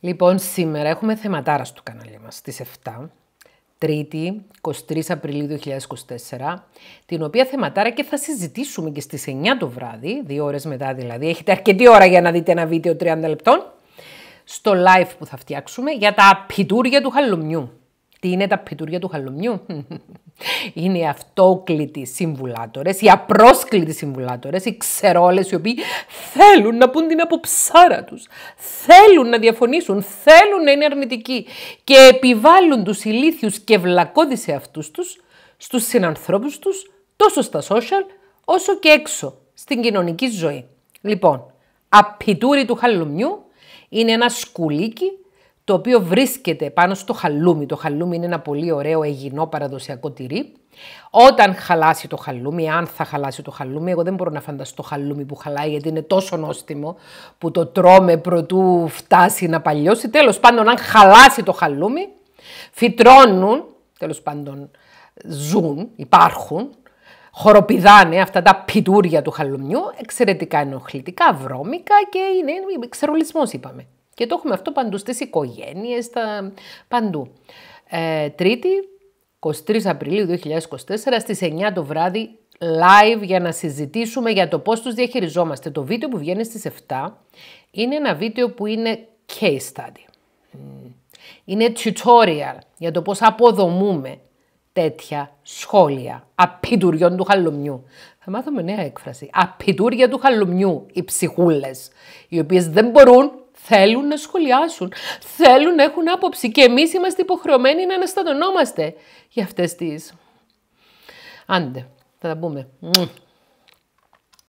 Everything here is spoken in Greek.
Λοιπόν, σήμερα έχουμε θεματάρας στο κανάλι μας στις 7, Τρίτη, 23 Απριλίου 2024, την οποία θεματάρα και θα συζητήσουμε και στις 9 το βράδυ, δύο ώρες μετά δηλαδή, έχετε αρκετή ώρα για να δείτε ένα βίντεο 30 λεπτών, στο live που θα φτιάξουμε για τα πιτούρια του χαλουμιού. Τι είναι τα πιτούρια του χαλουμιού. Είναι οι αυτόκλητοι συμβουλάτορες, οι απρόσκλητοι συμβουλάτορες, οι ξερόλες οι οποίοι θέλουν να πούν την αποψάρα τους, θέλουν να διαφωνήσουν, θέλουν να είναι αρνητικοί και επιβάλλουν τους ηλίθιους και βλακώδεις αυτούς τους στους συνανθρώπους τους τόσο στα social όσο και έξω στην κοινωνική ζωή. Λοιπόν, απιτούρι του χαλουμιού είναι ένα σκουλίκι το οποίο βρίσκεται πάνω στο χαλούμι. Το χαλούμι είναι ένα πολύ ωραίο αιγινό παραδοσιακό τυρί. Όταν χαλάσει το χαλούμι, αν θα χαλάσει το χαλούμι, εγώ δεν μπορώ να φανταστώ το χαλούμι που χαλάει γιατί είναι τόσο νόστιμο που το τρώμε προτού φτάσει να παλιώσει. Τέλος πάντων, αν χαλάσει το χαλούμι, φυτρώνουν, τέλος πάντων ζουν, υπάρχουν, χοροπηδάνε αυτά τα πιτούρια του χαλουμιού, εξαιρετικά ενοχλητικά, βρώμικα και είναι ξερολισμός είπαμε. Και το έχουμε αυτό παντού στις οικογένειες, στα... παντού. Ε, τρίτη, 23 Απριλίου 2024, στις 9 το βράδυ, live για να συζητήσουμε για το πώς τους διαχειριζόμαστε. Το βίντεο που βγαίνει στις 7 είναι ένα βίντεο που είναι case study. Είναι tutorial για το πώς αποδομούμε τέτοια σχόλια απιτουριών του χαλουμιού. Θα μάθουμε νέα έκφραση. Απιτούρια του χαλουμιού, οι ψυχούλες, οι οποίες δεν μπορούν Θέλουν να σχολιάσουν, θέλουν να έχουν άποψη και εμείς είμαστε υποχρεωμένοι να αναστατωνόμαστε για αυτές τις... Άντε, θα τα πούμε.